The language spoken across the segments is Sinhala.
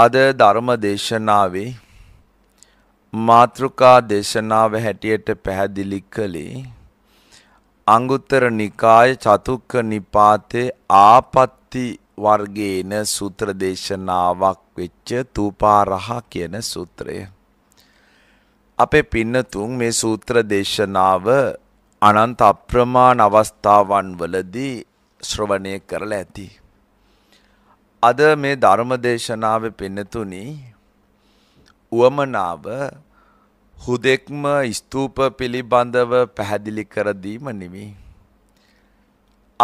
අද ධර්ම දේශනාවේ මාතෘකා දේශනාව හැටියට පැහැදිලි කළේ අංගුත්තර නිකාය චතුක්ක නිපාතේ ආපත්‍ති වර්ගේන සූත්‍ර දේශනාවක් වෙච්ච තූපාරහ කියන සූත්‍රය. අපේ පින්නතුන් මේ සූත්‍ර දේශනාව අනන්ත අප්‍රමාණ අවස්ථාවන් වලදී ශ්‍රවණය කරලා ඇති. අද මේ ධර්මදේශනාව පෙනතුනි උවමනාව හුදෙක්ම ස්තූප පිළිබඳව පැහැදිලි කරදීම නෙමි.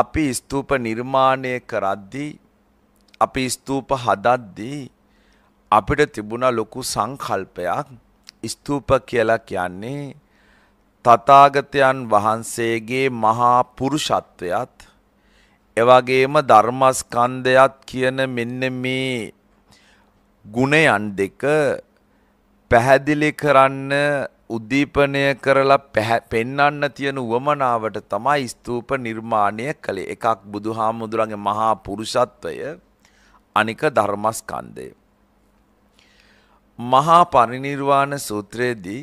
අපි ස්තූප නිර්මාණය කරද්දී අපි ස්තූප හදද්දී අපිට තිබුණ ලොකු සංකල්පයක් ස්තූප කියලා කියන්නේ තථාගතයන් වහන්සේගේ මහා පුරුෂත්වයත් එවගේම ධර්මස්කන්ධයත් කියන මෙන්න මේ ගුණයන් දෙක පැහැදිලි කරන්න උද්දීපනය කරලා පෙන්වන්න තියෙන උවමනාවට තමයි ස්තූප නිර්මාණය කළේ. එකක් බුදුහාමුදුරන්ගේ මහා පුරුෂත්වය අනික ධර්මස්කන්ධය. මහා පරිනිර්වාණ සූත්‍රයේදී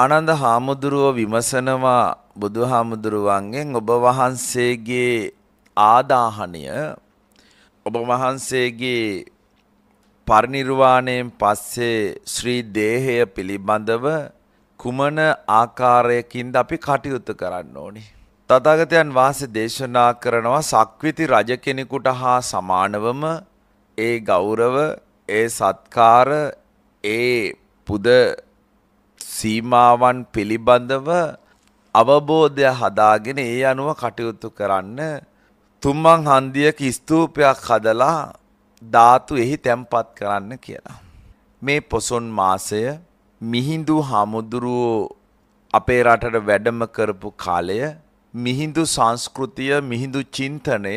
ආනන්ද හාමුදුරුව විමසනවා බුදුහාමුදුරුවන්ගෙන් ඔබ වහන්සේගේ ආදාහණය ඔබ වහන්සේගේ පරිනිර්වාණයෙන් පස්සේ ශ්‍රී දේහය පිළිබඳව කුමන ආකාරයකින්ද අපි කටයුතු කරන්න ඕනි. තථාගතයන් වහන්සේ දේශනා කරනවා සක්විති රජ කෙනෙකුට හා සමානවම ඒ ගෞරව, ඒ සත්කාර, ඒ පුද සීමාවන් පිළිබඳව අවබෝධය හදාගෙන ඒ අනුව කටයුතු කරන්න තුම්මං හන්දියක ස්තූපයක් හදලා ධාතු එහි තැන්පත් කරන්න කියලා. මේ පොසොන් මාසය මිහිඳු හාමුදුරුවෝ අපේ රටට වැඩම කරපු කාලය මිහිඳු සංස්කෘතිය මිහිඳු චින්තනය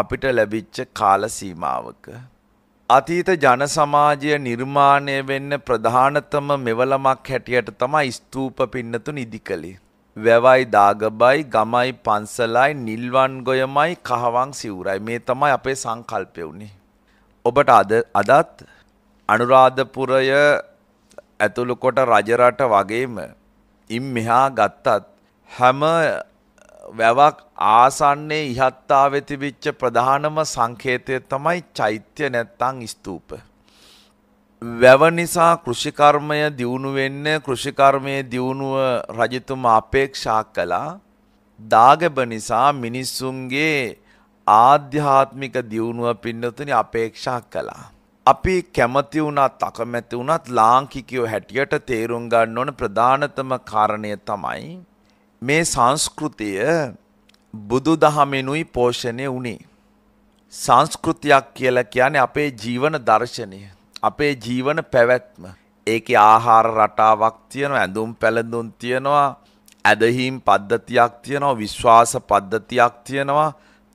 අපිට ලැබිච්ච කාල සීමාවක අතීත ජන සමාජය නිර්මාණය වෙන්න ප්‍රධානතම මෙවලමක් හැටියට තමයි ස්තූප පින්නතුන් ඉදි කළේ. වැවයි දාගබයි ගමයි පන්සලයි නිල්වන් ගොයමයි කහවන් සිවුරයි මේ තමයි අපේ සංකල්පය වුණේ. ඔබට අද අදත් අනුරාධපුරය ඇතුළු කොට රජරට වගේම ඉම් මෙහා ගත්තත් හැම වැවක් ආසන්නේ ඉහත්තාවේ තිබිච්ච ප්‍රධානම සංකේතය තමයි චෛත්‍ය නැත්තං ස්තූප. වැව නිසා කෘෂිකර්මය දියුණු වෙන්න කෘෂිකර්මයේ දියුණුව රජතුමා අපේක්ෂා කළා. දාගැබ නිසා මිනිස්සුන්ගේ ආධ්‍යාත්මික දියුණුව පින්නතුනි අපේක්ෂා කළා. අපි කැමති වුණත් අකමැති වුණත් ලාංකිකයෝ හැටියට තේරුම් ගන්න ඕන ප්‍රධානතම කාරණය තමයි මේ සංස්කෘතිය බුදු දහමෙනුයි පෝෂණය වුණේ. සංස්කෘතියක් කියලා කියන්නේ අපේ ජීවන දර්ශනය. අපේ ජීවන පැවැත්ම. ඒකේ ආහාර රටාවක් තියෙනවා, ඇඳුම් පැළඳුම් තියෙනවා, ඇදහිම් පද්ධතියක් තියෙනවා, විශ්වාස පද්ධතියක් තියෙනවා,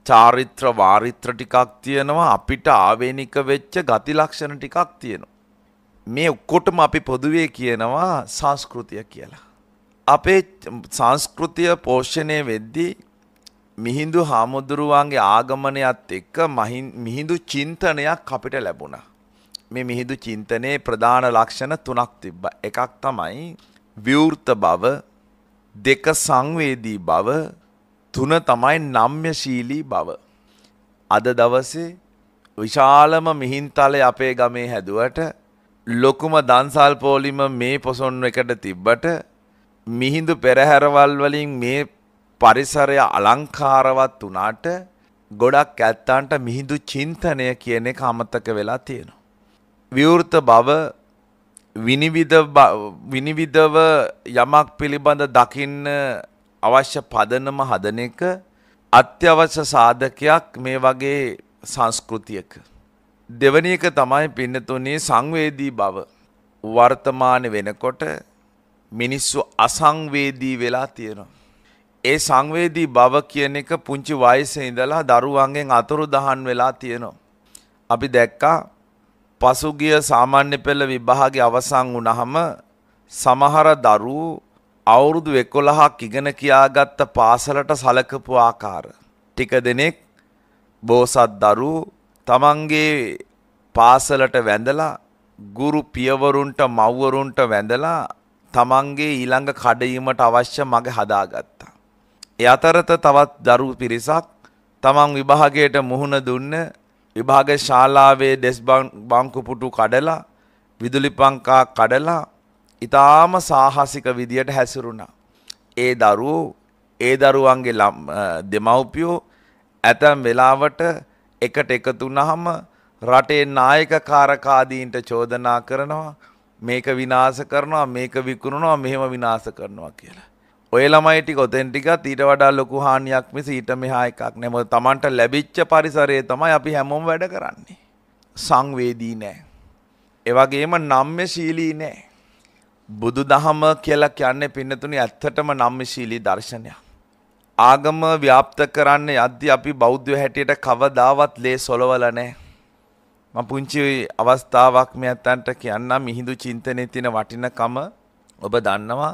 චාරිත්‍ර වාරිත්‍ර ටිකක් තියෙනවා, අපිට ආවේනික වෙච්ච ගති ලක්ෂණ ටිකක් තියෙනවා. මේ ඔක්කොටම අපි පොදුවේ කියනවා සංස්කෘතිය කියලා. අපේ සංස්කෘතිය පෝෂණය වෙද්දී මිහිඳු හාමුදුරුවන්ගේ ආගමනයත් එක්ක මිහිඳු චින්තනයක් අපිට ලැබුණා. මේ මිහිඳු චින්තනයේ ප්‍රධාන ලක්ෂණ තුනක් තිබ්බ. එකක් තමයි විවෘත බව දෙක සංවේදී බව තුන තමයි නම්්‍යශීලී බව. අද දවසේ විශාලම මිහින්තලේ අපේ ගමේ හැදුවට ලොකුම දන්සල් පෝලිම මේ පොසොන් එකට තිබ්බට මිහිඳු පෙරහැරවල් වලින් මේ පරිසරය අලංකාරවත් වුණාට ගොඩක් ඇත්තන්ට මිහිඳු චින්තනය කියන එක අමතක වෙලා තියෙනවා. විවෘත බව විනිවිධ විනිවිධව යමක් පිළිබඳ දකින්න අවශ්‍ය පදනම හදන එක අත්‍යවශ්‍ය සාධකයක් මේ වගේ සංස්කෘතියක. දෙවනි එක තමයි පින්නතුනේ සංවේදී බව. වර්තමාන වෙනකොට මිනිස්සු අසංවේදී වෙලා තියෙනවා. ඒ සංවේදී බව කියන එක පුංචි වයසේ ඉඳලා දරුවන්ගෙන් අතුරු දහන් වෙලා තියෙනවා. අපි දැක්කා පසුගිය සාමාන්‍ය පෙළ විභාගේ අවසන් වුණහම සමහර දරුවෝ අවුරුදු 11ක් ඉගෙන කියාගත්ත පාසලට සලකපු ආකාර ටික දෙනෙක් බෝසත් දරුවෝ තමන්ගේ පාසලට වැඳලා ගුරු පියවරුන්ට මව්වරුන්ට වැඳලා තමන්ගේ ඊළඟ කඩයීමට අවශ්‍ය මග හදාගත්තා. ඒ අතරත තවත් දරු පිරිසක් තමන් විභාගයට මුහුණ දුන්න විභාග ශාලාවේ ඩෙස් බංකු පුටු කඩලා විදුලි පංකා කඩලා ඊටාම සාහසික විදියට හැසිරුණා. ඒ දරුවෝ ඒ දරුවන්ගේ දෙමව්පියෝ ඇතැම් වෙලාවට එකට එකතුනහම රටේ නායක කාරකාදීන්ට චෝදනා කරනවා මේක විනාශ කරනවා මේක විකුණනවා මෙහෙම විනාශ කරනවා කියලා. ඔය ළමයි ටික ඔතෙන් ටික ඊට වඩා ලොකු හානියක් මිස ඊට මෙහා එකක් නෑ. මොකද Tamanට ලැබිච්ච පරිසරයේ තමයි අපි හැමෝම වැඩ කරන්නේ. සංවේදී නෑ. ඒ වගේම නම්‍යශීලී නෑ. බුදුදහම කියලා කියන්නේ පින්නතුනි ඇත්තටම නම්‍යශීලී දර්ශනයක්. ආගම ව්‍යාප්ත කරන්න යද්දී අපි බෞද්ධ හැටියට කවදාවත් ලේ සොලවල නැහැ. මම පුංචි අවස්ථාවක් මේ අතන්ට කියන්නම් මිහිඳු චින්තනයේ තියෙන වටිනකම ඔබ දන්නවා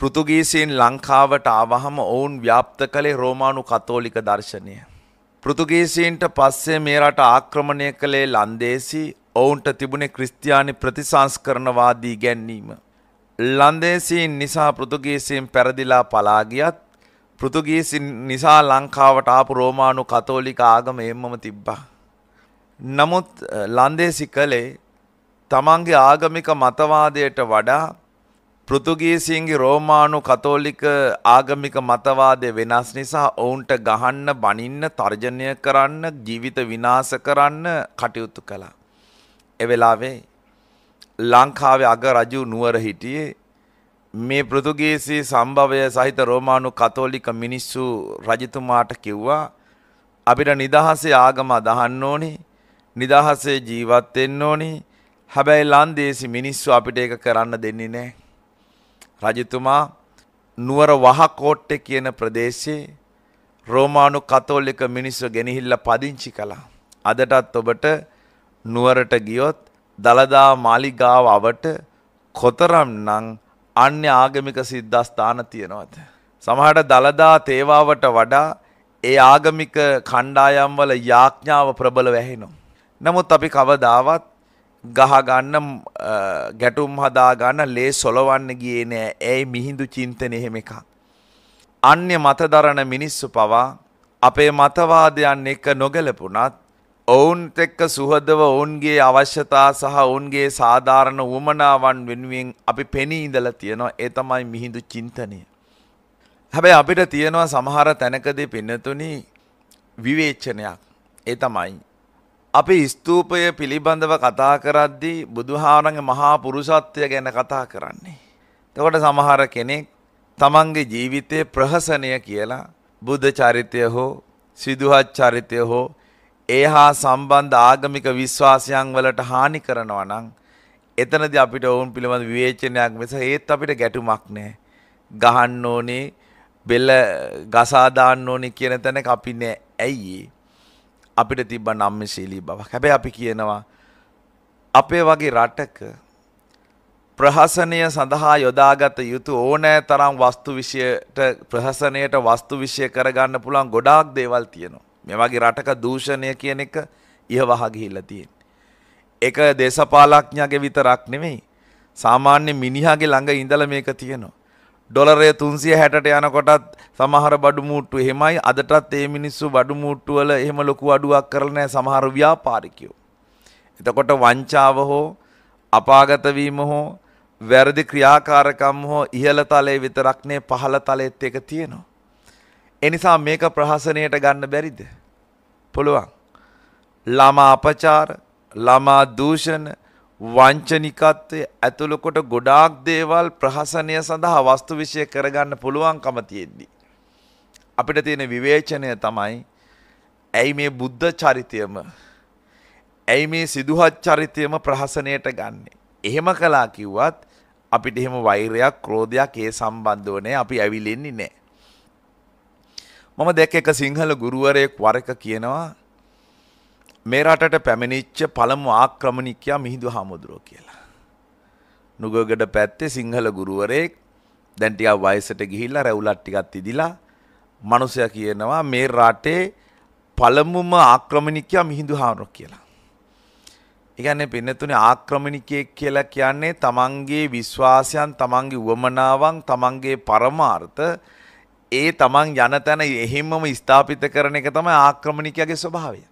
පෘතුගීසීන් ලංකාවට ආවහම ඔවුන් ව්‍යාප්ත කළේ රෝමානු කතෝලික දර්ශනය. පෘතුගීසීන්ට පස්සේ මේ රට ආක්‍රමණය කළේ ලන්දේසි ඔවුන්ට තිබුණේ ක්‍රිස්තියානි ප්‍රතිසංස්කරණවාදී ගැන්වීම. ලන්දේසීන් නිසා පෘතුගීසීන් පැරදිලා පලා ගියත් පෘතුගීසීන් නිසා ලංකාවට ආපු රෝමානු කතෝලික ආගම එම්මම තිබ්බා. නමුත් ලන්දේසි කළේ තමන්ගේ ආගමික මතවාදයට වඩා පෘතුගීසින්ගේ රෝමානු කතෝලික ආගමික මතවාදය වෙනස් නිසා ඔවුන්ට ගහන්න බනින්න තර්ජනය කරන්න ජීවිත විනාස කරන්න කටයුතු කළා. එවෙලාවේ ලංකාවේ අග රජු නුවර හිටියේ මේ පෘතුගීසි සම්භවය සහිත රෝමානු කතෝලික මිනිස්සු රජතුමාට කිව්වා අපිට නිදහසේ ආගම අදහන්න ඕනේ නිදහසේ ජීවත් වෙන්න ඕනි. හැබැයි ලන්දේසි මිනිස්සු අපිට ඒක කරන්න දෙන්නේ නැහැ. රජතුමා නුවර වහකොට්ටේ කියන ප්‍රදේශයේ රෝමානු කතෝලික මිනිස්සු ගෙනහිල්ලා පදිංචි කළා. අදටත් ඔබට නුවරට ගියොත් දලදා මාලිගාව අවට කොතරම්නම් අන්‍ය ආගමික සිද්ධාස්ථාන තියෙනවද? සමහරට දලදා තේවාවට වඩා ඒ ආගමික කණ්ඩායම් වල යාඥාව ප්‍රබල වැහෙනවා. නමුත් අපි කවදාවත් ගහගන්න ගැටුම් හදාගන්න ලේ සොලවන්න ගියේ නෑ ඇයි මිහිඳු චින්තනය එහෙම එකක්. අන්‍ය මතදරණ මිනිස්සු පවා අපේ මතවාදයන් එක්ක නොගැලපුණත් ඔවුන්ට එක්ක සුහදව ඔවුන්ගේ අවශ්‍යතා සහ ඔවුන්ගේ සාධාරණ වුමනාවන් වෙනුවෙන් අපි පෙනී ඉඳලා තියෙනවා ඒ තමයි මිහිඳු චින්තනය. හැබැයි අපිට තියෙනවා සමහර තැනකදී පින්නතුනි විවේචනයක්. ඒ තමයි අපි ස්තූපය පිළිබඳව කතා කරද්දී බුදුහාරංග මහා පුරුෂත්වය ගැන කතා කරන්නේ. එතකොට සමහර කෙනෙක් තමන්ගේ ජීවිතයේ ප්‍රහසනය කියලා බුද්ධ චරිතය හෝ සිදුහත් චරිතය හෝ ඒ හා සම්බන්ධ ආගමික විශ්වාසයන් වලට හානි කරනවා නම් එතනදී අපිට ඔවුන් පිළිබඳ විවේචනයක් මිස ඒත් අපිට ගැටුමක් නැහැ. ගහන්න ඕනේ, බෙල්ල ගසා දාන්න ඕනේ කියන තැනක අපි නෑ. ඇයි ඒ? අපිට තිබ්බ නම්මශීලී බවක්. හැබැයි අපි කියනවා අපේ වගේ රටක ප්‍රහසනය සඳහා යොදාගත යුතු ඕනෑ තරම් වස්තු විෂයට ප්‍රහසනයට වස්තු විෂය කරගන්න පුළුවන් ගොඩාක් දේවල් තියෙනවා. මේ වගේ රටක දූෂණය කියන එක ඉහවහ ගිහිල්ලා තියෙන. ඒක දේශපාලඥයාගේ විතරක් නෙමෙයි. සාමාන්‍ය මිනිහාගේ ළඟ ඉඳලා මේක තියෙනවා. ඩොලරය තුන්සිය හැටට යනකොටත් සමහර බඩුමුට්ටු හෙමයි අදටත් ඒ මිනිස්සු බඩුමුට්ටුවල එහෙම ලොකු අඩුවක් කරලනෑ සමහර ව්‍යාපාරිකයෝ. එතකොට වංචාව හෝ අපාගතවීම හෝ වැරදි ක්‍රියාකාරකම් හෝ ඉහළ තලයේ විතරක්නේ පහළ තලෙත් එක තියෙනවා. එනිසා මේක ප්‍රහසනයට ගන්න බැරිද? පුළුවන්. ළමා අපචාර, ළමා දූෂණ, වංචනිකත්වය ඇතුළකොට ගොඩාක් දේවල් ප්‍රහසනය සඳහා වස්තු විෂය කරගන්න පුළුවන්කම තියෙද්දි. අපිට තියෙන විවේචනය තමයි ඇයි මේ බුද්ධ චරිතයම ඇයි මේ සිදුහත් චරිතයම ප්‍රහසනයට ගන්නේ. එහෙම කලා කිව්වත් අපිට එහෙම වෛරයක් ක්‍රෝධයක් ඒ සම්බන්ධවනය අපි ඇවිලෙන්නේ නෑ. මම දැක එක සිංහල ගුරුවරයෙක් වරක කියනවා මේ රටට පැමිණිච්ච පළමු ආක්‍රමණිකයා මිහිඳු හාමුදුරුව කියලා. නුගගඩ පැත්තේ සිංහල ගුරුවරයෙක් දැන් ටිකක් වයසට ගිහිල්ලා රැවුලක් ටිකක් ඉදිලා මිනිසයා කියනවා මේ රටේ පළමුම ආක්‍රමණිකයා මිහිඳු හාමුදුරුව කියලා. ඒ කියන්නේ පින්නතුනේ ආක්‍රමණිකයෙක් කියලා කියන්නේ තමන්ගේ විශ්වාසයන් තමන්ගේ උවමනාවන් තමන්ගේ පරමාර්ථ ඒ තමන් යන තැන එහෙමම ස්ථාපිත කරන එක තමයි ආක්‍රමණිකයාගේ ස්වභාවය.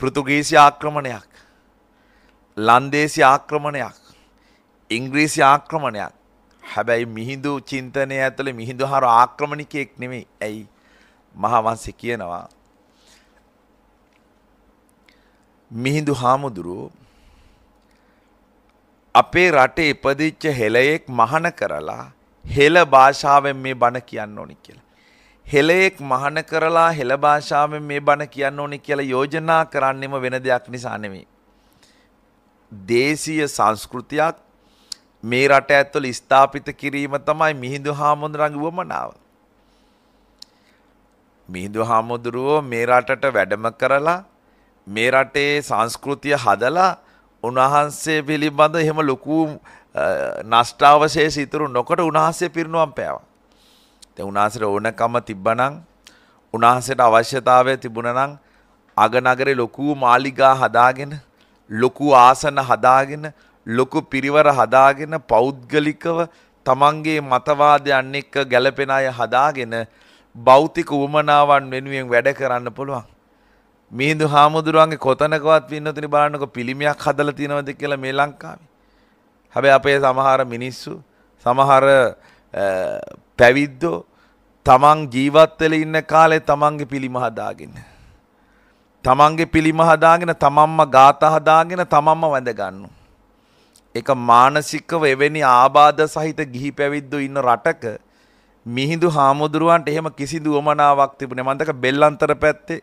පෘතුගීසි ආක්‍රමණයක් ලන්දේසි ආක්‍රමණයක් ඉංග්‍රීසි ආක්‍රමණයක් හැබැයි මිහිදු චින්තනය ඇතුළ මිහිදු හර ආක්‍රමණිකයෙක් නෙමේ ඇයි මහාවන්සේ කියනවා. මිහිදු හාමුදුරුව අපේ රටේ ඉපදිච්ච හෙළයෙක් මහන කරලා හෙළ භාෂාවෙන් මේ බණ කියන්න ඕනි කියලා. හෙලයෙක් මහන කරලා හෙළ භාෂාවෙන් මේ බණ කියන්න ඕනේ කියලා යෝජනා කරන්නෙම වෙන දෙයක් නිසා නෙමෙයි. දේශීය සංස්කෘතියක් මේ රට ඇතුළ ස්ථාපිත කිරීම තමයි මිහිඳු හාමුදුරන්ගේ වමනාව. මිහිඳු හාමුදුරුවෝ මේ රටට වැඩම කරලා මේ රටේ සංස්කෘතිය හදලා උන්වහන්සේ පිළිබඳ එහෙම ලොකු නෂ්ටාවශේෂ ඉතුරු නොකොට උන්වහන්සේ පිරිනුවම් පෑවා. දැන් උනාසට ඕනකම තිබ්බනම් උනාසට අවශ්‍යතාවය තිබුණනම් අගනගරේ ලොකු මාලිගා හදාගෙන ලොකු ආසන හදාගෙන ලොකු පිරිවර හදාගෙන පෞද්ගලිකව තමන්ගේ මතවාදයන් එක්ක ගැලපෙන අය හදාගෙන භෞතික උමනාවන් වෙනුවෙන් වැඩ කරන්න පුළුවන්. මිහිදු හාමුදුරුවන්ගේ කොතනකවත් වින්නතිනි බලන්නක පිළිමයක් හදල තියෙනවද කියලා මේ ලංකාවේ. හැබැයි අපේ සමහර මිනිස්සු සමහර පැවිද්දෝ තමන් ජීවත්වෙල ඉන්න කාලේ තමන්ගේ පිළිම හදාගෙන. තමන්ගේ පිළිම හදාගෙන තමන්ම ගාත හදාගෙන තමන්ම වැඳගන්න. එක මානසික්කව එවැනි ආබාධ සහිත ගිහි පැවිද්දු ඉන්න රටක මිහිදු හාමුදුරුවන්ට එහෙම කිසිදු වමනාවක් තිබුණේ මන්දක බෙල්ලන්තර පැත්තේ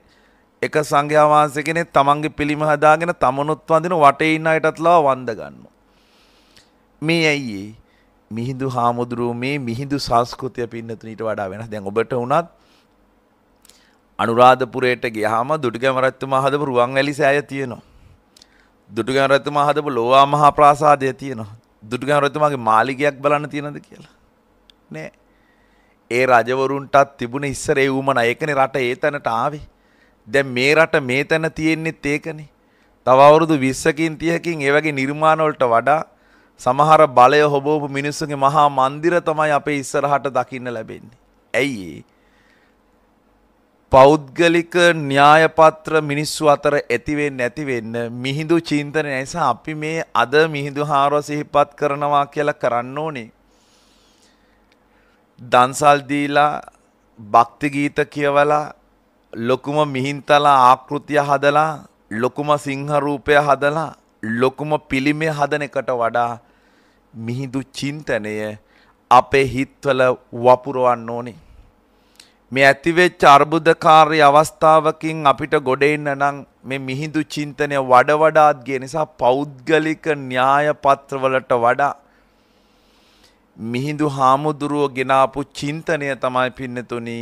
එක සංඝයාවාන්ස කෙනෙ තමන්ගේ පිළිම හදාගෙන තමනුත් වඳින වටේ ඉන්න අයටත්ලා වන්ද ගන්න. මේ ඇයි මිහිදු හාමුදුරුව මේ මිහිදු සංස්කෘතිය පින්නතුනීට වඩා වෙනස්. දැන් ඔබට උනත් අනුරාධපුරයට ගියාම දුටුගැම රජතුමා හදපු රුවන්වැලි සෑය තියෙනවා. දුටුගැම රජතුමා හදපු ලෝවා මහා ප්‍රාසාදය තියෙනවා. දුටුගැම රජතුමාගේ මාලිගයක් බලන්න තියෙනද කියලා? නෑ. ඒ රජවරුන්ටත් තිබුණ ඉස්සර ඒ වුමන ඒකනේ රට ඒ තැනට ආවේ. දැන් මේ රට මේ තැන තියෙන්නෙත් ඒකනේ. තව අවුරුදු 20කින් 30කින් ඒ වගේ නිර්මාණ වලට වඩා සමහර බලය හොබෝපු මිනිස්සුගේ මහා මන්දිර තමයි අපේ ඉස්සරහට දකින්න ලැබෙන්නේ. ඇයි පෞද්ගලික න්‍යායපත්‍ර මිනිස්සු අතර ඇතිවෙන් නැතිවෙන්න මිහිදු චින්තන නිසා අපි මේ අද මිහිදු හාරෝ සිහිපත් කරනවා කියලා කරන්න ඕනේ. දන්සල් දීලා භක්තිගීත කියවලා ලොකුම මිහින්තලා ආකෘතිය හදලා ලොකුම සිංහරූපය හදලා ලොකුම පිළිමය හදන එකට වඩා මිහිදු චින්තනය අපේ හිත්වල වපුරවන්න ඕනේ. මේ ඇතිවෙච්ච අර්බුදකාරී අවස්ථාවකින් අපිට ගොඩෙන්න නම් මේ මිහිදු චින්තනය වඩ වඩාත් ගිය නිසා පෞද්ගලික න්‍යාය පත්‍රවලට වඩා මිහිදු හාමුදුරුවෝ ගෙනාපු චින්තනය තමයි පින්නතුනි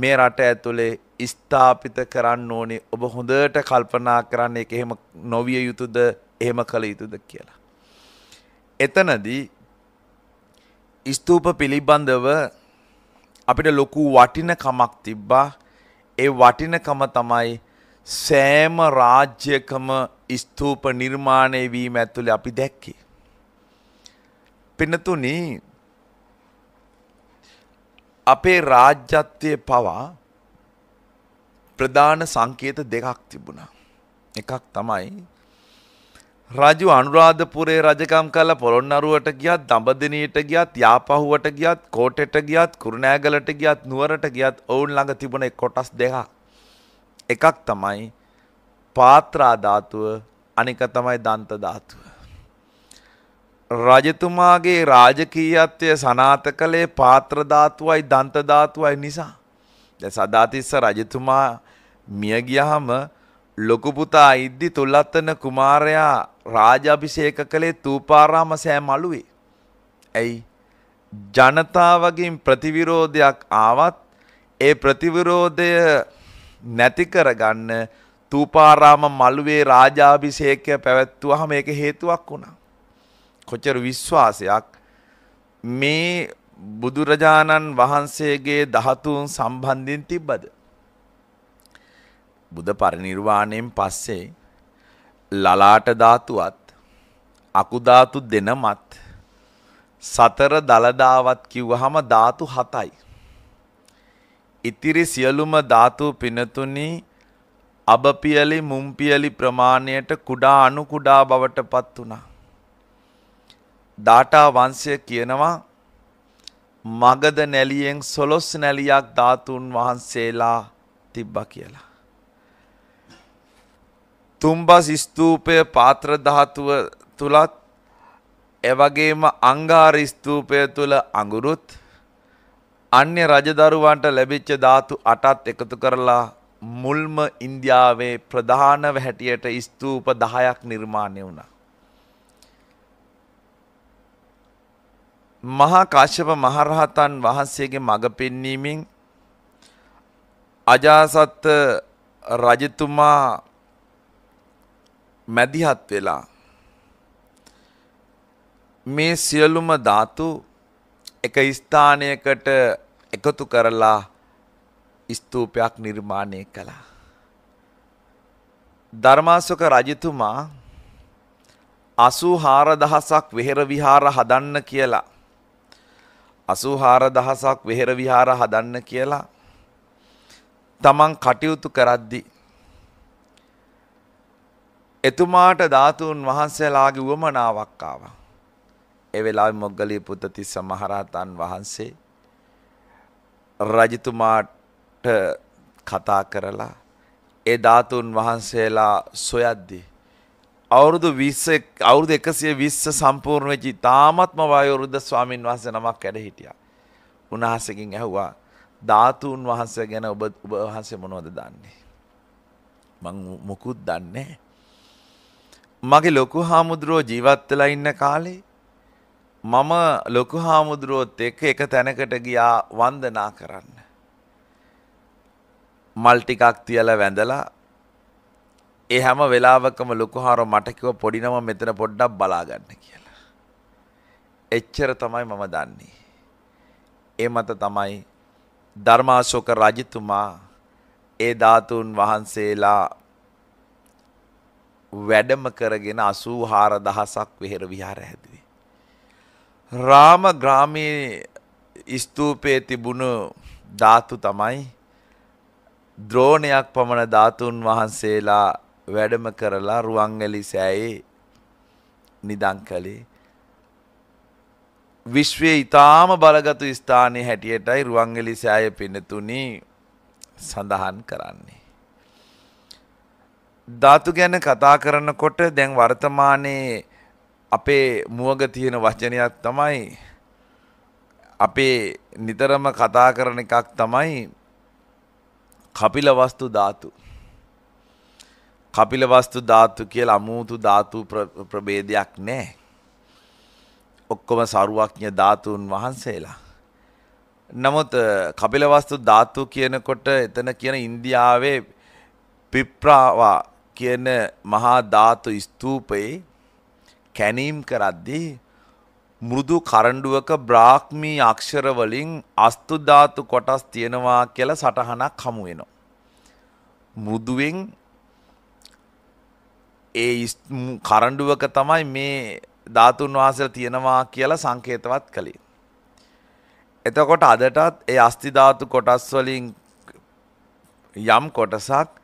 මේ රට ඇතුලේ ස්ථාපිත කරන්න ඕනේ ඔබ හොඳට කල්පනා කරන්න ඒක එහෙම නොවිය යුතුද එහෙම කළ යුතුද කියලා. එතනදී ස්තූප පිළිබඳව අපිට ලොකු වටිනකමක් තිබ්බා. ඒ වටිනකම තමයි සෑම රාජ්‍යකම ස්තූප නිර්මාණය වීම ඇතුළේ අපි දැක්කේ. පිනතුනි අපේ රාජ්‍යත්වයේ පවා ප්‍රධාන සංකේත දෙකක් තිබුණා. එකක් තමයි රජු අනුරාධපුරේ රජකම් කළ පොළොන්නරුවට ගියත් දඹදිනීට ගියත් යාපහුවට ගියත් කෝටෙට ගියත් කුරුණෑගලට ගියත් නුවරට ගියත් ඔවුන් ළඟ තිබුණ කොටස් දෙකක්. එකක් තමයි පාත්‍රා ධාතුව අනික තමයි දන්ත ධාතුව. රජතුමාගේ රාජකීයත්වය සනාත කළේ පාත්‍ර ධාතුවයි දන්ත ධාතුවයි නිසා. දැන් සදාතිස්ස රජතුමා මිය ගියහම ලොකු පුතා ඉද්දි තුලත්තන කුමාරයා රාජාභිෂේක කළේ තූපාරාම සෑම අලුවේ. ඇයි ජනතාවගෙන් ප්‍රතිවිරෝධයක් ආවත් ඒ ප්‍රතිවිරෝධය නැති කරගන්න තූපාරාම මළුවේ රාජාභිෂේකය පැවැත්වුවහම ඒක හේතුවක් වුණා. කොච්චර විශ්වාසයක් මේ බුදුරජාණන් වහන්සේගේ ධාතුන් සම්බන්ධයෙන් තිබ්බද බුද පරිනිර්වාණයෙන් පස්සේ ලලාට ධාතුවත් අකු ධාතු දෙනමත් සතර දලදාවත් කිව්වහම ධාතු 7යි. ඉතිරි සියලුම ධාතු පිනතුනි අබපියලි මුම්පියලි ප්‍රමාණයට කුඩා අණු කුඩා බවටපත් උනා. ඩාටා වංශය කියනවා මගද නැලියෙන් සොළොස් නැලියක් ධාතුන් වහන්සේලා තිබ්බා කියලා. තුම්බස් ස්තූපය පාත්‍ර ධාතුව තුලත් එවැගේම අංගාර ස්තූපය තුල අඟුරුත් අන්‍ය රජදරුවන්ට ලැබිච්ච ධාතු 8ත් එකතු කරලා මුල්ම ඉන්දියාවේ ප්‍රධානව හැටියට ස්තූප 10ක් නිර්මාණය වුණා. මහා කාශ්‍යප මහරහතන් වහන්සේගේ මඟ පෙන්වීමෙන් අජාසත් රජතුමා මැදිහත් වෙලා මේ සියලුම ධාතු එක ස්ථානයකට එකතු කරලා ස්තූපයක් නිර්මාණය කළා. ධර්මාසක රජතුමා 84000ක් වෙහෙර විහාර හදන්න කියලා 84000ක් වෙහෙර විහාර හදන්න කියලා තමන් කටයුතු කරද්දී එතුමාට ධාතුන් වහන්සේලාගේ උවමනාවක් ආවා. ඒ වෙලාවේ මොග්ගලී පුත්තිස්ස මහරහතන් වහන්සේ රජතුමාට කතා කරලා ඒ ධාතුන් වහන්සේලා සොයද්දී අවුරුදු 20 අවුරුදු 120 සම්පූර්ණ වෙච්ච තාමත්ම වයෝවෘද්ධ ස්වාමින් වහන්සේ නමක් ඇද හිටියා. උන්වහන්සේගෙන් ඇහුවා ධාතුන් වහන්සේ ගැන ඔබ ඔබ වහන්සේ මොනවද දන්නේ? මං මොකුත් දන්නේ නැහැ. මගේ ලොකු හාමුදුරුවෝ ජීවත් වෙලා ඉන්න කාලේ මම ලොකු හාමුදුරුවොත් එක්ක එක තැනකට ගියා වන්දනා කරන්න. මල් ටිකක් තියලා වැඳලා ඒ හැම වෙලාවකම ලොකු හාරෝ මට කිව්ව පොඩි නම මෙතන පොඩ්ඩක් බලා ගන්න කියලා. එච්චර තමයි මම දන්නේ. ඒ මත තමයි ධර්මාශෝක රජතුමා ඒ ධාතුන් වහන්සේලා වැඩම කරගෙන 84000ක් වෙහෙර විහාර හැදුවේ. රාම ග්‍රාමයේ ස්තූපයේ තිබුණු ධාතු තමයි ද්‍රෝණයක් පමණ ධාතුන් වහන්සේලා වැඩම කරලා රුවන්වැලි සෑයේ නිදන් කළේ. විශ්වයේ ඊටාම බලගත් ස්ථානයේ හැටියටයි රුවන්වැලි සෑය පිනතුණි සඳහන් කරන්නේ. ධාතු ගැන කතා කරනකොට දැන් වර්තමානයේ අපේ මුවග තියෙන වචනයක් තමයි අපේ නිතරම කතා කරන එකක් තමයි කපිල වස්තු ධාතු. කපිල වස්තු ධාතු කියලා අමූතු ධාතු ප්‍රභේදයක් නැහැ. ඔක්කොම සරුවඥ ධාතුන් වහන්සේලා. නමුත් කපිල වස්තු ධාතු කියනකොට එතන කියන ඉන්දියාවේ පිප්‍රාවා කියන මහා ධාතු ස්තූපයේ කැණීම් කරද්දී මෘදු කරඬුවක බ්‍රාහ්මී අක්ෂර වලින් අස්තු ධාතු කොටස් තියෙනවා කියලා සටහනක් හමු වෙනවා. මෘදුවෙන් ඒ කරඬුවක තමයි මේ ධාතුන් වහන්සේලා තියෙනවා කියලා සංකේතවත් කළේ. එතකොට අදටත් ඒ අස්ති ධාතු කොටස් වලින් යම් කොටසක්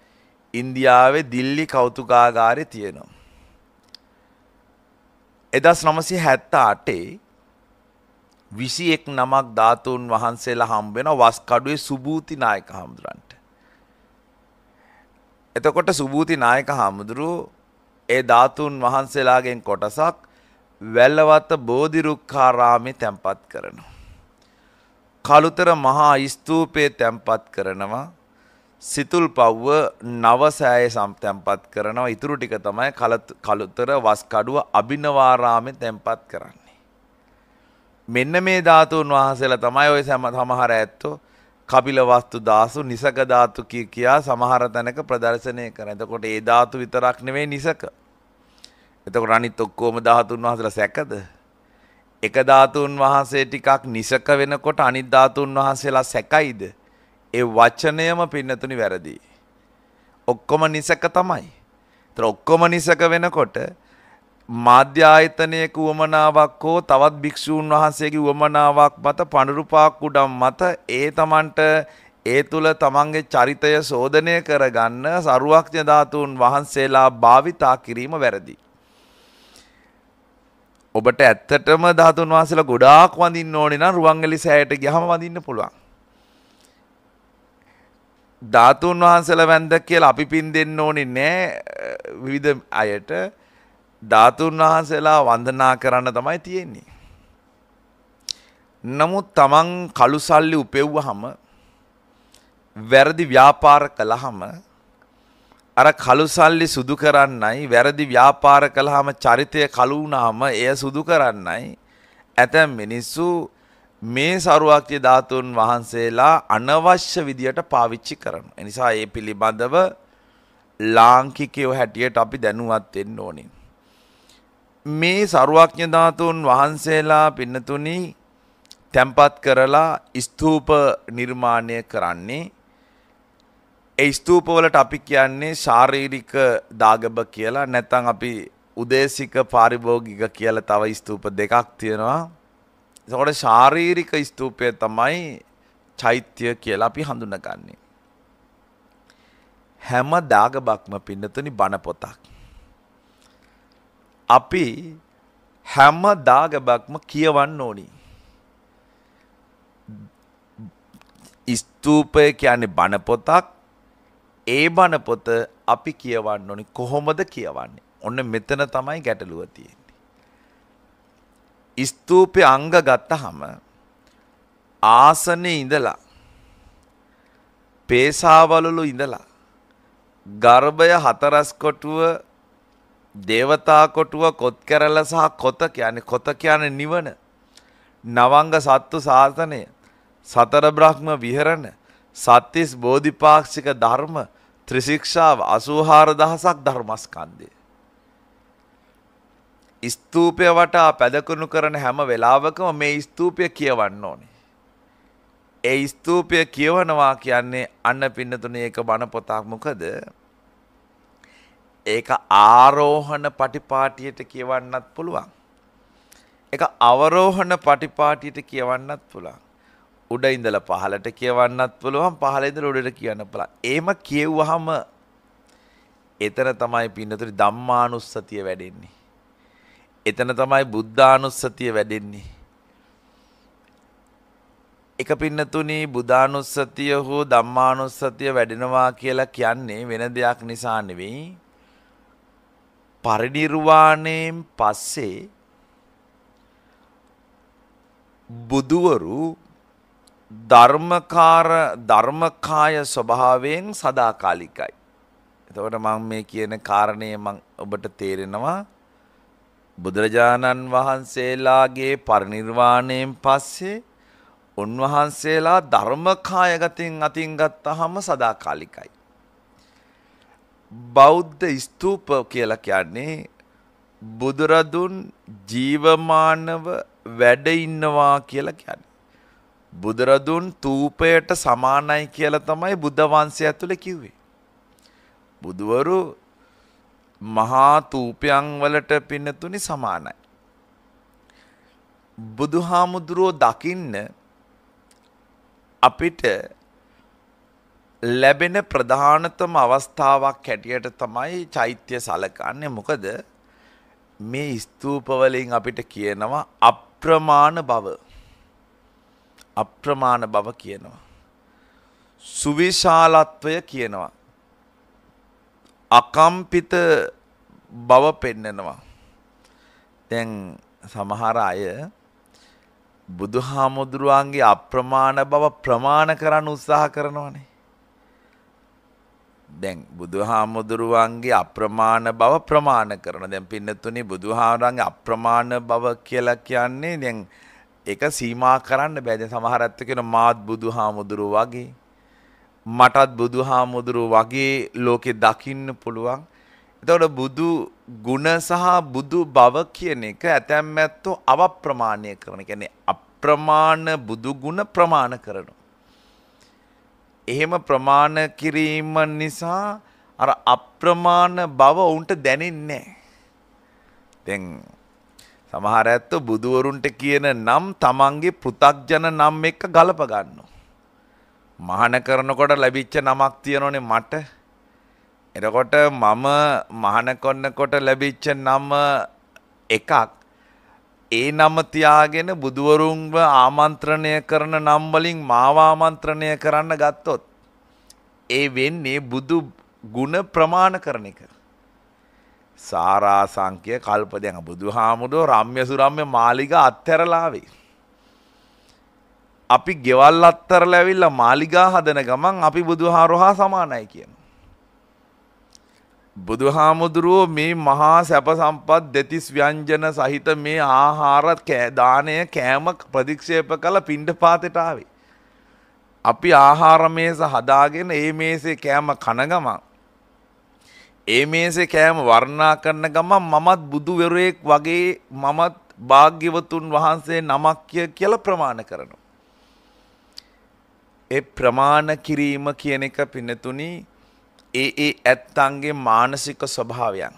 ඉන්දියාවේ දිල්ලි කෞතුකාගාරය තියෙනවා. එදස් නමසි හැත්ත අටේ විසි එක් නමක් ධාතුන් වහන්සේලා හම්බෙන වස්කඩුවේ සුභූති නායක හාමුදුරන්ට. එතකොට සුභූති නායක හාමුදුරු ඒ ධාතුන් වහන්සේලාගෙන් කොටසක් වැල්ලවත්ත බෝධිරුක්කාරාමි තැන්පත් කරනවා. කළුතර මහා ස්තූපය තැන්පත් කරනවා සිතුල් පව්ව නවසෑය සම්තැන්පත් කරනවා ඉතුරු ටික තමයි කළුතර වස්කඩුව අභිනවාරාමය තැන්පත් කරන්නේ. මෙන්න මේ ධාතුන් වහන්සේලා තමයි ඔය සැම සමහර ඇත්තෝ කපිල වස්තු දාසු නිසක ධාතු කිය කියා සමහර තැනක ප්‍රදර්ශනය කරන. එතකොට ඒ ධාතු විතරක් නෙවෙයි නිසක. එතකොට අනිත් ඔක්කොම ධාතුන් වහන්සේලා සැකද? එක ධාතුන් වහන්සේ ටිකක් නිසක වෙනකොට අනිත් ධාතුන් වහන්සේලා සැකයිද? ඒ වචනයම පින්නතුනි වැරදි. ඔක්කොම නිසක තමයි. ඒතර ඔක්කොම නිසක වෙනකොට මාධ්‍ය ආයතනයක උවමනාවක් හෝ තවත් භික්ෂූන් වහන්සේගේ උවමනාවක් මත පඳුරුපාක් උඩම් මත ඒ තමන්ට ඒ තුල තමන්ගේ චරිතය සෝදනය කරගන්න සරුවක්ඥ ධාතුන් වහන්සේලා භාවිතා කිරීම වැරදි. ඔබට ඇත්තටම ධාතුන් වහන්සේලා ගොඩාක් වඳින්න ඕනේ නම් රුවන්වැලි සෑයට ගියහම වඳින්න පුළුවන්. ධාතුන් වහන්සල වැන්ද කියලා අපි පින් දෙන්න ඕනි නෑ විවිධ අයට ධාතුන් වහන්සේලා වන්දනා කරන්න තමයි තියෙන්නේ. නමුත් තමන් කළු සල්ලි උපෙව්වහම වැරදි ව්‍යාපාර කළහම අර කළු සල්ලි සුදු කරන්නයි වැරදි ව්‍යාපාර කළහම චරිතය කළු වුණාම එය සුදු කරන්නයි ඇතැම් මිනිස්සු මේ සරුවක්්‍ය ධාතුන් වහන්සේලා අනවශ්‍ය විදියට පාවිච්චි කරන. එනිසා ඒ පිළිබඳව ලාංකිකයෝ හැටියට අපි දැනුවත් එන්න ඕනින්. මේ සරුවක්ඥ ධාතුන් වහන්සේලා පින්නතුනි තැම්පත් කරලා ස්තූප නිර්මාණය කරන්නේ ඒ ස්තූපවලට අපි කියන්නේ ශාරීරික දාගබ කියලා නැත්නම් අපි උදේසික පාරිභෝගික කියලා තව ස්තූප දෙකක් තියෙනවා එතකොට ශාරීරික ස්තූපය තමයි චෛත්‍ය කියලා අපි හඳුනගන්නේ. හැම දාගබක්ම පින්නතුනි බණ පොතක්. අපි හැම දාගබක්ම කියවන්න ඕනි. ස්තූපය කියන්නේ බණ පොතක්. ඒ බණ පොත අපි කියවන්න ඕනි. කොහොමද කියවන්නේ? ඔන්න මෙතන තමයි ගැටලුව තියෙන්නේ. ස්තූපය අංග ගත්තහම ආසනේ ඉඳලා පේසාවලලු ඉඳලා ගර්භය හතරස් කොටුව දේවතා කොටුව කොත් කැරල සහ කොත කියන්නේ කොත කියන්නේ නිවන නවංග සත්තු සාසනය සතර බ්‍රහ්ම විහරණ සත්‍තිස් බෝධිපාක්ෂික ධර්ම ත්‍රිශික්ෂාව 84000ක් ධර්මස්කන්ධය ස්තූපය වටා පැදකුණු කරන හැම වෙලාවකම මේ ස්තූපය කියවන්න ඕනේ. ඒ ස්තූපය කියවනවා කියන්නේ අන්න පින්නතුනේ ඒක බණ පොතක් මොකද? ඒක ආරෝහණ පටිපාටියට කියවන්නත් පුළුවන්. ඒක අවරෝහණ පටිපාටියට කියවන්නත් පුළුවන්. උඩ ඉඳලා පහලට කියවන්නත් පුළුවන් පහල ඉඳලා උඩට කියන්න පුළුවන්. එහෙම කියවුවහම එතන තමයි පින්නතුනේ ධම්මානුස්සතිය වැඩෙන්නේ. එතන තමයි බුද්ධානුස්සතිය වැඩෙන්නේ. එක පින්නතුනි බුධානුස්සතිය හෝ ධම්මානුස්සතිය වැඩෙනවා කියලා කියන්නේ වෙන දෙයක් නිසා නෙවෙයි. පරිණිර්වාණයෙන් පස්සේ බුදුවරු ධර්මකාර ධර්මකාය ස්වභාවයෙන් සදාකාලිකයි. එතකොට මම මේ කියන කාරණය මම ඔබට තේරෙනවා බුදුරජාණන් වහන්සේලාගේ පරිනිර්වාණයෙන් පස්සේ උන්වහන්සේලා ධර්මකායගතින් අතින් ගත්තහම සදාකාලිකයි. බෞද්ධ ස්තූප කියලා කියන්නේ බුදුරදුන් ජීවමානව වැඩ ඉන්නවා කියලා කියන්නේ. බුදුරදුන් තූපයට සමානයි කියලා තමයි බුද්ධ වංශය ඇතුලේ කිව්වේ. බුදවරු මහා තූපයන් වලට පින්නතුනි සමානයි. බුදුහාමුදුරෝ දකින්න අපිට ලැබෙන ප්‍රධානතම අවස්ථාවක් හැටියට තමයි චෛත්‍ය සලකන්නේ මොකද මේ ස්තූපවලින් අපිට කියනවා අප්‍රමාණ බව අප්‍රමාණ බව කියනවා සුවිශාලත්වය කියනවා අකම්පිත බව පෙන්නනවා. දැන් සමහර අය බුදුහාමුදුරුවන්ගේ අප්‍රමාණ බව ප්‍රමාණ කරන්න උත්සාහ කරනවනේ. දැන් බුදුහාමුදුරුවන්ගේ අප්‍රමාණ බව ප්‍රමාණ කරන. දැන් පින්නතුනි බුදුහාමුදුරන්ගේ අප්‍රමාණ බව කියලා කියන්නේ දැන් ඒක සීමා කරන්න බෑ. දැන් සමහරත් කියන මාත් බුදුහාමුදුරුව වගේ මටත් බුදු හාමුදුරු වගේ ලෝකෙ දකින්න පුළුවන්. එතකොට බුදු ගුණ සහ බුදු බව කියන එක ඇතැම් ඇත්තෝ අවප්‍රමාණය කරන කියන්නේ අප්‍රමාණ බුදු ගුණ ප්‍රමාණ කරනවා. එහෙම ප්‍රමාණ කිරීම නිසා අර අප්‍රමාණ බව ඔවුන්ට දැනෙන්නේ නැහැ. දැන් සමහර ඇත්තෝ බුදුවරුන්ට කියන නම් තමන්ගේ පෘ탁ජන නම් එක්ක ගලප ගන්නවා. මහන කරනකොට ලැබිච්ච නමක් තියෙනනේ මට. එතකොට මම මහන කරනකොට ලැබිච්ච නම එකක් ඒ නම තියාගෙන බුදුවරුන්ව ආමන්ත්‍රණය කරන නම් වලින් මාව ආමන්ත්‍රණය කරන්න ගත්තොත් ඒ වෙන්නේ බුදු ගුණ ප්‍රමාණ කරන එක. සාරාසංකය කල්ප දැන් බුදුහාමුදුරෝ රම්‍ය සුරම්‍ය මාලිගා අත්හැරලාවේ. අපි ගෙවල් අත්තරල ඇවිල්ලා මාලිගා හදන ගමන් අපි බුදුහාරු හා සමානයි කියන. බුදුහාමුදුරුවෝ මේ මහා සැප සම්පත් දෙතිස් ව්‍යංජන සහිත මේ ආහාර දානය කෑම ප්‍රතික්ෂේප කළ පිණ්ඩ පාතෙට ආවේ. අපි ආහාරමේස හදාගෙන ඒ මේසේ කෑම කන ගමන්. ඒ මේසේ කෑම වර්ණා කරන ගමන් මමත් බුදුවරයෙක් වගේ මමත් භාග්‍යවතුන් වහන්සේ නමක්ය කියල ප්‍රමාණ කරනවා. ඒ ප්‍රමාණ කිරීම කියන එක පිනතුනි ඒ ඒ ඇත්තන්ගේ මානසික ස්වභාවයන්.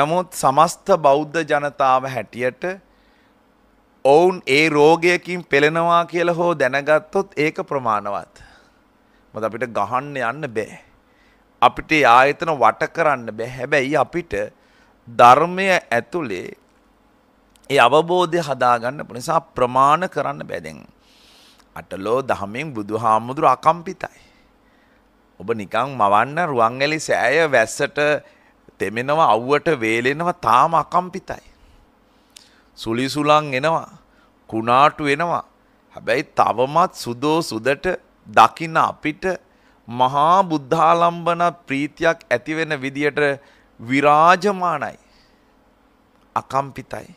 නමුත් සමස්ත බෞද්ධ ජනතාව හැටියට ඔවුන් ඒ රෝගයකින් පෙළෙනවා කියලා හෝ දැනගත්තොත් ඒක ප්‍රමාණවත්. මොකද අපිට ගහන්න යන්න බෑ. අපිට ආයතන වට කරන්න බෑ. හැබැයි අපිට ධර්මය ඇතුලේ ඒ අවබෝධය හදාගන්න නිසා ප්‍රමාණ කරන්න බෑ අටලෝ දහමෙන් බුදුහාමුදුරු අකම්පිතයි. ඔබ නිකං මවන්න රුවන්ඇලි සෑය වැස්සට තෙමෙනවා අව්වට වේලෙනවා තාම අකම්පිතයි. සුලිසුලන් එනවා කුණාටු එනවා හැබැයි තවමත් සුදෝ සුදට දකින අපිට මහා බුද්ධාලම්බන ප්‍රීතියක් ඇතිවෙන විදියට විරාජමානයි අකම්පිතයි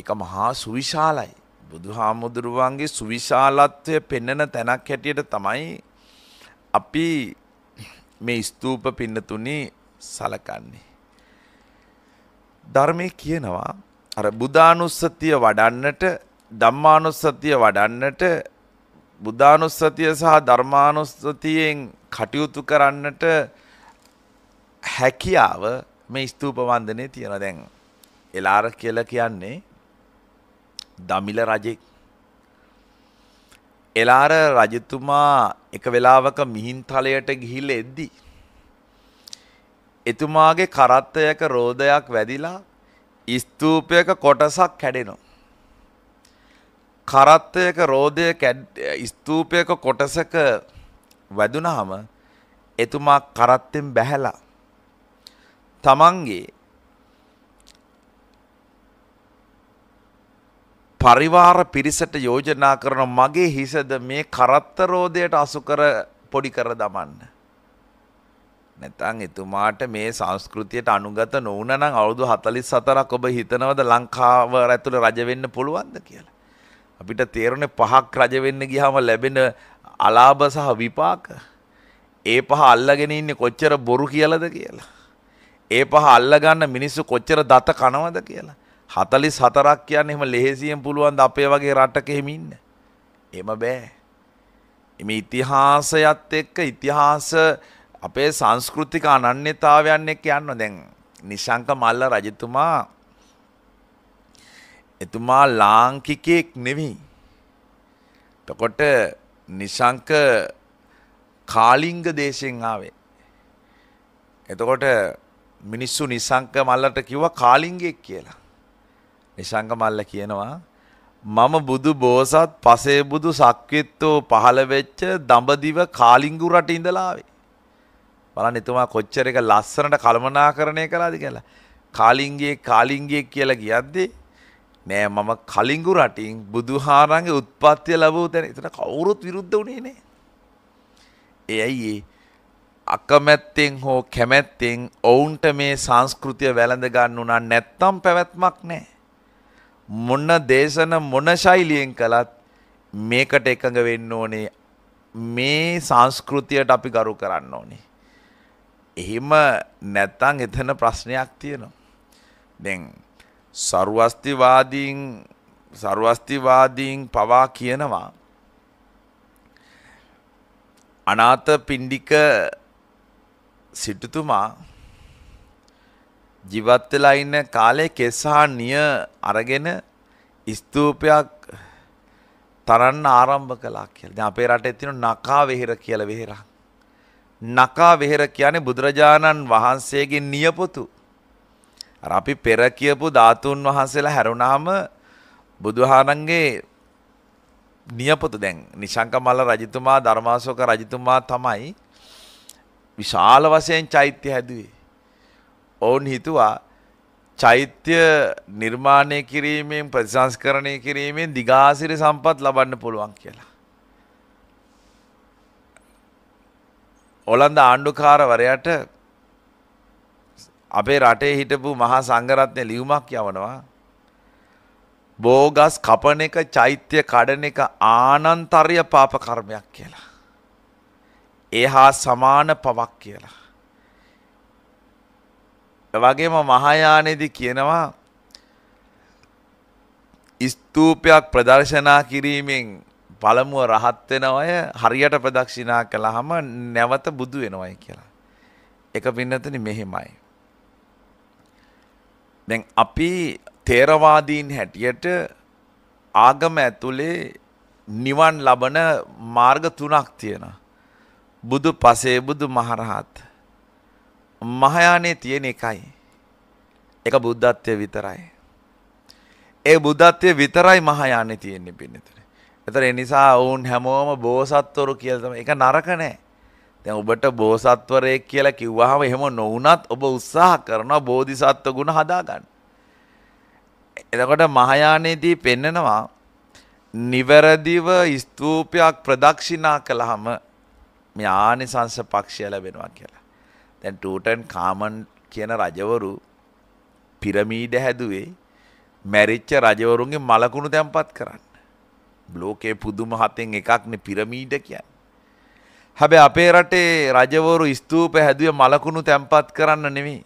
එක මහා සුවිශාලයි බුදුහාමුදුරුවන්ගේ සුවිශාලත්වය පෙන්නන තැනක් හැටියට තමයි අපි මේ ස්තූප පින්නතුනි සලකන්නේ. ධර්මය කියනවා අර බුධානුස්සතිය වඩන්නට ධම්මානුස්සතිය වඩන්නට බුධානුස්සතිය සහ ධර්මානුස්සතියෙන් කටයුතු කරන්නට හැකියාව මේ ස්තූප වන්දනේ තියෙන දැන් එලාර කියලා කියන්නේ දමිල රජෙක්. එලාර රජතුමා එක වෙලාවක මිහින්තලයට ගිහිල්ල එද්දි. එතුමාගේ කරත්තයක රෝධයක් වැදිලා ස්තූපයක කොටසක් කැඩෙනවා. කරත්තයක රෝධය ස්තූපයක කොටසක වැදුනහම එතුමා කරත්තෙන් බැහැලා. තමන්ගේ පරිවාර පිරිසට යෝජනා කරන මගේ හිසද මේ කරත්තරෝදයට අසුකර පොඩි කර දමන්න. නැතන් එතුමාට මේ සංස්කෘතියට අනුගත නොවනනම් අවුදු හතලිස් සතරක් ඔබ හිතනවද ලංකාව ඇතුළ රජවෙන්න පුළුවන්ද කියලා. අපිට තේරුණ පහක් රජවෙන්න ගිහම ලැබෙන අලාභ සහ විපාක. ඒ පහ අල්ලගෙන ඉන්නේ කොච්චර බොරු කියලද කියලා. ඒ පහ අල්ලගන්න මිනිස්සු කොච්චර දත කනවද කියලා. හතලිස් හතරක් කියන්න එම ලෙහෙසියෙන් පුළුවන්ද අපේ වගේ රටක හෙමින්න. එම බෑ. එම ඉතිහාසයත් එක්ක ඉතිහාස අපේ සංස්කෘතික අනන්‍යතාවයන් එක් යන්න දැන් නිශංක මල්ල රජතුමා එතුමා ලාංකිකයෙක් නෙවී. තකොට නිශංක කාලිංග දේශයෙන් ආවේ. එතකොට මිනිස්සු නිසංක මල්ලට කිව්ව කාලිංගෙක් කියලා. නිසංග මල්ල කියනවා මම බුදු බෝසත් පසේ බුදු සක්විත්තෝ පහළ වෙච්ච දඹදිව කාලිංගු රට ඉඳලා ආවේ. බලන්න එතුමා කොච්චර එක ලස්සනට කළමනාකරණය කළාද කියලා. කාලිංගයේ කාලිංගයේ කියලා කියද්දී නෑ මම කලින්ගු රටින් බුදුහාරන්ගේ උත්පත්තිය ලැබූ තැන එතන කවුරුත් විරුද්ධ වුණේ නෑ. ඒ ඇයි ඒ අකමැත්තෙන් හෝ කැමැත්තෙන් ඔවුන්ට මේ සංස්කෘතිය වැළඳ ගන්න උනා නැත්තම් පැවැත්මක් නෑ. මොන දේශන මොන ශෛලියෙන් කළත් මේකට එකඟ වෙන්න ඕනේ මේ සංස්කෘතියට අපි ගරු කරන්න ඕනේ. එහෙම නැත්තං එතන ප්‍රශ්නයක් තියෙනවා. දැන් සරුවස්තිවාදීන් සරුවස්තිවාදීන් පවා කියනවා. අනාත පින්ඩික සිටුතුමා ජීවත් වෙලා ඉන්න කාලේ කෙසහා නිය අරගෙන ස්තූපයක් තරන්න ආරම්භ කළා කියලා. දැන් අපේ රටේ තියෙන නකා වෙහෙර කියලා වෙහෙරක්. නකා වෙහෙර කියන්නේ බුදුරජාණන් වහන්සේගේ නියපොතු. අර අපි පෙර කියපු ධාතුන් වහන්සේලා හැරුණාම බුදුහානන්ගේ නියපොතු දැන් නිශංකමල්ල රජතුමා ධර්මාශෝක රජතුමා තමයි විශාල වශයෙන් චෛත්‍ය හැදුවේ. ඔවුන් හිතුවා චෛත්‍ය නිර්මාණය කිරීමෙන් ප්‍රතිසංස්කරණය කිරීමෙන් දිගාසිර සම්පත් ලබන්න පුළුවන් කියලා. ඔලන්ද ආණ්ඩුකාරවරයට අපේ රටේ හිටපු මහා සංගරත්නය ලියුමක් යවනවා. බෝගස් කපන එක චෛත්‍ය කඩන එක ආනන්තර්ය පාප කර්මයක් කියලා. එහා සමාන පවක් කියලා. වගේම මහායානයේදී කියනවා ස්තූපයක් ප්‍රදර්ශනා කිරීමෙන් පළමුව රහත් වෙන අය හරියට ප්‍රදක්ෂිනා කළාම නැවත බුදු වෙනවයි කියලා. එක පින්නතනි මෙහෙමයි. දැන් අපි තේරවාදීන් හැටියට ආගම ඇතුලේ නිවන් ලබන මාර්ග තුනක් තියෙනවා. බුදු පසේ බුදු මහරහත් මහායානයේ තියෙන එකයි. එක බුද්ධත්වය විතරයි. ඒ බුද්ධත්වය විතරයි මහායානයේ තියෙන්නේ පින්නතර. ඒතර ඒ නිසා වුන් හැමෝම බෝසත්වරු කියලා තමයි. ඒක නරක නෑ. දැන් ඔබට බෝසත්වරයෙක් කියලා කිව්වහම එහෙම නොවුනත් ඔබ උත්සාහ කරනවා බෝධිසත්ව ගුණ හදාගන්න. එතකොට මහායානයේදී පෙන්නනවා නිවැරදිව ස්තූපයක් ප්‍රදක්ෂිනා කළාම මේ ආනිසංස පක්ෂය ලැබෙනවා කියලා. දැන් ටූටන් කාමන් කියන රජවරු පිරමීඩ හැදුවේ මැරිච්ච රජවරුන්ගේ මලකුණු තැන්පත් කරන්න. බ්ලෝකේ පුදුම හතෙන් එකක්නේ පිරමීඩ කියන්නේ. හැබැයි අපේ රටේ රජවරු ස්තූප හැදුවේ මලකුණු තැන්පත් කරන්න නෙමෙයි.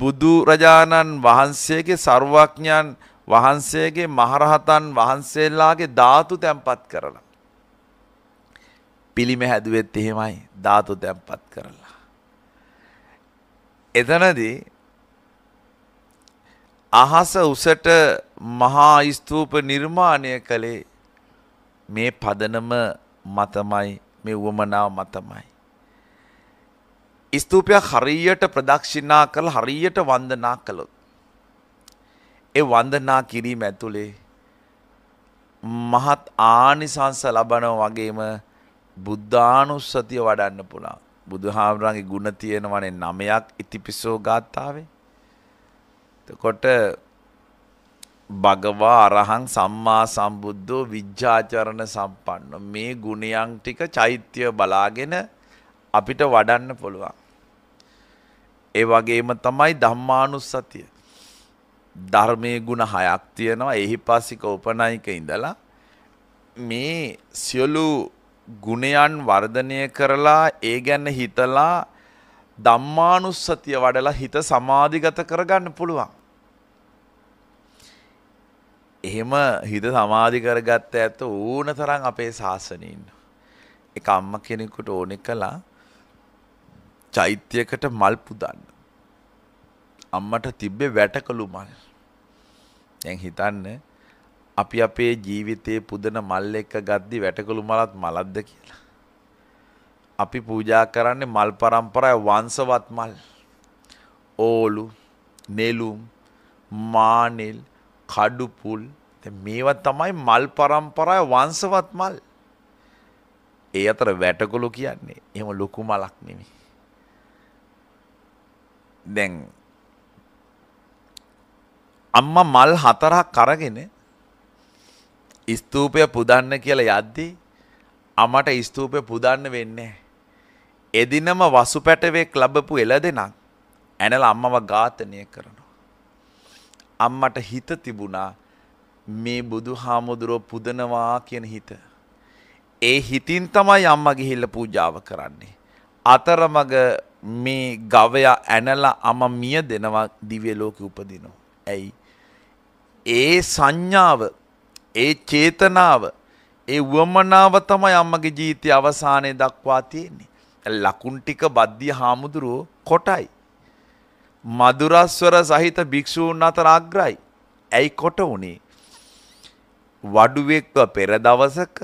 බුදු රජාණන් වහන්සේගේ සර්වඥයන් වහන්සේගේ මහරහතන් වහන්සේලාගේ ධාතු තැන්පත් කරලා පිළිම හැදුවෙත් එහෙමයි ධාතු තැන්පත් කරලා. එතනදී අහස උසට මහා ස්තූප නිර්මාණය කළේ මේ පදනම මතමයි මේ වුවමනාව මතමයි. ස්තූපයක් හරියට ප්‍රදක්ෂිනා කළ හරියට වන්දනා කළොත්. ඒ වන්දනා කිරීම ඇතුළේ මහත් ආනිසංස ලබනව වගේම බුද්ධානුස්සතිය වඩන්න පුළුවන්. බුදුහාමුදුරන්ගේ ගුණ තියෙනවනේ නමයක් ඉතිපිසෝ ගාථාවේ. එතකොට භගවා අරහං සම්මා සම්බුද්ධෝ විජ්ජාචරණ සම්පන්න මේ ගුණයන් ටික චෛත්‍ය බලාගෙන අපිට වඩන්න පුළුවන්. ඒ වගේම තමයි ධම්මානුස්සතිය. ධර්මයේ ගුණ හයක් තියෙනවා එහි පාසික උපනායික ඉඳලා මේ සියලු ගුණයන් වර්ධනය කරලා ඒ ගැන්න හිතලා ධම්මානුස්සතිය වඩලා හිත සමාධිගත කරගන්න පුළුවන්. එහෙම හිත සමාධි කරගත්ත ඇත්ත ඕන තරම් අපේ ශාසනයේ ඉන්න. එක අම්ම කෙනෙකුට ඕනෙ කළා චෛත්‍යයකට මල් පුදන්න. අම්මට තිබ්බේ වැටකළු මල්. දැන් හිතන්න අපි අපේ ජීවිතයේ පුදන මල් එක්ක ගද්දි වැටකළු මලත් මලක්ද කියලා. අපි පූජා කරන්නේ මල් පරම්පරාය වංශවත් මල්. ඕලු, නෙළුම්, මානෙල්, කඩුපුල් මේවා තමයි මල් පරම්පරාය වංශවත් මල්. ඒ අතර වැටකොළු කියන්නේ එහෙම ලොකු මලක් නෙමෙයි. දැන් අම්මා මල් හතරක් අරගෙන ස්තූපය පුදන්න කියලා යද්දී අමට ස්තූපය පුදන්න වෙන්නේ. එදිනම වසු පැටවෙක් ලබපු එල දෙනක් ඇනල අම්මව ඝාතනය කරනවා. අම්මට හිත තිබුණා මේ බුදු හාමුදුරුව පුදනවා කියන හිත. ඒ හිතින් තමයි අම්ම ගිහිල්ල පූජාව කරන්නේ. අතරමග මේ ගවයා ඇනලා අම මිය දෙනවා දිව්‍ය ලෝකෙ උපදිනවා. ඇයි ඒ සංඥාව ඒ චේතනාව ඒ වුවමනාව තමයි අම්මගේ ජීවිතය අවසානය දක්වා තියෙන්නේ. ලකුන් ටික බද්ධිය හාමුදුරුවෝ කොටයි. මදුරස්වර සහිත භික්ෂූන් අතර අග්‍රයි. ඇයි කොට වුණේ? වඩුවෙක්ව පෙර දවසක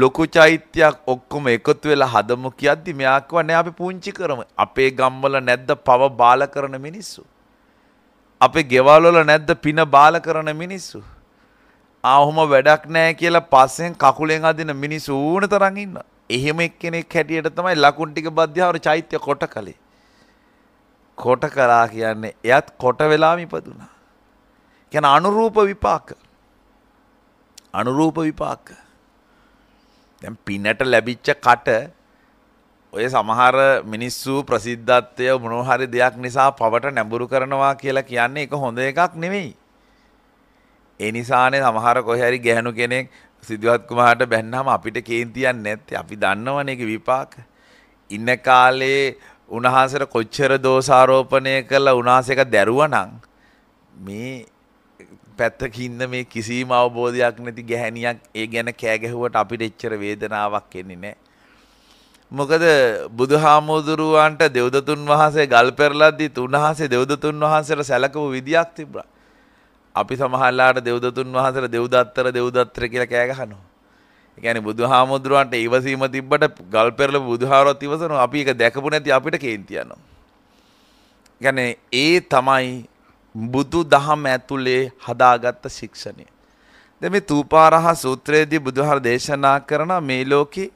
ලොකු චෛත්‍යයක් ඔක්කොම එකතු වෙලා හදමු කියද්දි මෙයා කිව්වා නෑ අපි පුංචි කරමු. අපේ ගම්වල නැද්ද පව බාල කරන මිනිස්සු? අපේ ගෙවල් වල නැද්ද පින බාල කරන මිනිස්සු? ආහොම වැඩක් නෑ කියලා පස්සෙන් කකුලෙන් අදින මිනිස් ඌන තරන් ඉන්න. එහෙම එක්කෙනෙක් හැටියට තමයි ලකුන් ටික බද්ධාවර චෛත්‍ය කොට කළේ. කොට කරා කියන්නේ එයත් කොට වෙලාම ඉපදුනා. කියන අනුරූප විපාක. අනුරූප විපාක. දැන් පිනට ලැබිච්ච කට ඔය සමහර මිනිස්සු ප්‍රසිද්ධත්වය මොනෝහරි දෙයක් නිසා පවට නැඹුරු කරනවා කියලා කියන්නේ එක හොඳ එකක් නෙවෙයි. එනිසානේ සමහර කොහරි ගැහනු කෙනෙක් සිදුවත් කුමාරට බැන්නම අපිට කේන්තියන් නැත්තේ අපි දන්නවනේ ඒක විපාක. ඉන්න කාලේ උන්වහන්සේට කොච්චර දෝෂාරෝපණය කළා උන්වහන්සේක දැරුවනම් මේ පැත්තකින්ද මේ කිසිම අවබෝධයක් නැති ගැහණියක් ඒ ගැන කෑ ගැහුවට අපිට එච්චර වේදනාවක් එන්නේ නැහැ. මොකද බුදුහාමුදුරුවන්ට දෙව්දතුන් වහන්සේ ගල් පෙරලද්දිත් උන්වහන්සේ දෙව්දතුන් වහන්සේට සැලකුව විදියක් තිබ්බා. අපි සමහරලාට දෙව්දතුන් වහන්සේලා දෙව්දත්තර දෙව්දත්තර කියලා කෑ ගහනවා. ඒ කියන්නේ බුදුහාමුදුරුවන්ට ඉවසීම තිබ්බට ගල් පෙරල බුදුහාරවත් ඉවසනවා. අපි ඒක දැකපු නැති අපිට කේන්ති යනවා. කියන්නේ ඒ තමයි බුදු දහම ඇතුලේ හදාගත්ත ශික්ෂණය. දැන් මේ තූපාරහ සූත්‍රයේදී බුදුහාර දේශනා කරන මේ ලෝකේ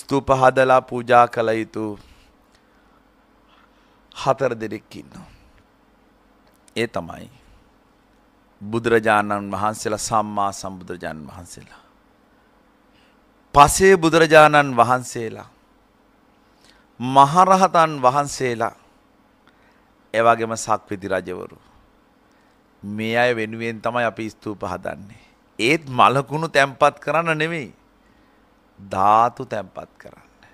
ස්තූප හදලා පූජා කළ යුතු හතර දෙනෙක් ඉන්නවා. ඒ තමයි බුදුරජාණන් වහන්සේලා සම්මා සම්බුදුරජාණන් වහන්සේලා. පසේ බුදුරජාණන් වහන්සේලා. මහරහතන් වහන්සේලා එවගේම සක්විති රජවරු. මේ අය වෙනුවෙන් තමයි අපි ස්තූප හදන්නේ. ඒත් මලකුණු තැම්පත් කරන්න නෙමෙයි. ධාතු තැම්පත් කරන්න.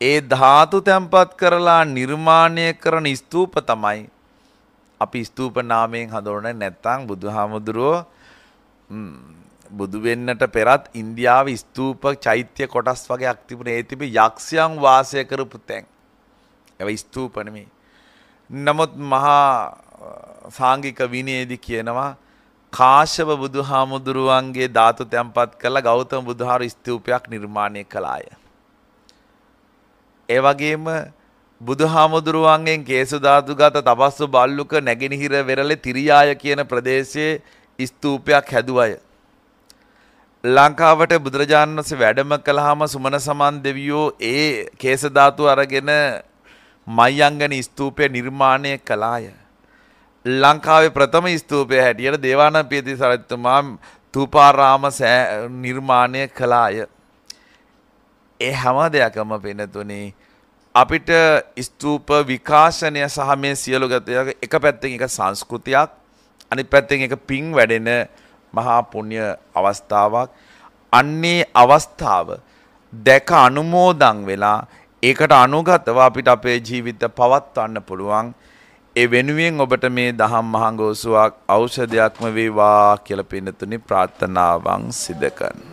ඒ ධාතු තැම්පත් කරලා නිර්මාණය කරන ස්තූප තමයි අපි ස්තූපනාමයෙන් හඳෝන නැත්තං බුදුහාමුදුරුවෝ බුදු වෙන්නට පෙරත් ඉන්දියාව ස්තූප චෛත්‍ය කොටස් වගේ අක්තිබුණ ඒ තිබි යක්ෂයන් වාසය කරපු තැන්. ඇව ස්තූපනමි. නමුත් මහා සාංගික විනයේදි කියනවා කාශව බුදුහාමුදුරුවන්ගේ ධාතු තැන්පත් කළ ගෞතම බුදුහාර ස්තූපයක් නිර්මාණය කළාය. ඒවගේම බුදුහාමුදුරුවන්ගෙන් කේසුධාතුගත තපස්සු බල්ලුක නැගෙනහිර වෙරළේ තිරියාය කියන ප්‍රදේශයේ ස්තූපයක් හැදුවය. ලංකාවට බුදුරජාණන් වහන්සේ වැඩම කළාම සුමන සමන් දෙවියෝ ඒ කේසධාතු අරගෙන මයංගන ස්තූපය නිර්මාණය කළාය. ලංකාවේ ප්‍රථම ස්තූපය හැටියට දේවානන් පියති සරත්තුමා තුපාරාම නිර්මාණය කළාය. ඒ හැම දෙයක්ම පෙනතුනේ අපිට ස්තූප විකාශනය සහ මේ සියලු ගතයක එක පැත්තෙන් එක සංස්කෘතියක් අනි පැත්තෙන් එක පින් වැඩෙන මහා පුුණ්්‍ය අවස්ථාවක් අන්නේ අවස්ථාව දැක අනුමෝදං වෙලා ඒකට අනුගතව අපිට අපේ ජීවිත පවත්වන්න පුළුවන් ඒ වෙනුවෙන් ඔබට මේ දහම් මහංගෝසුවක් ඖෂධයක්ම වේවා කියල පිනතුනි ප්‍රාර්ථනාවන් සිදකන්න.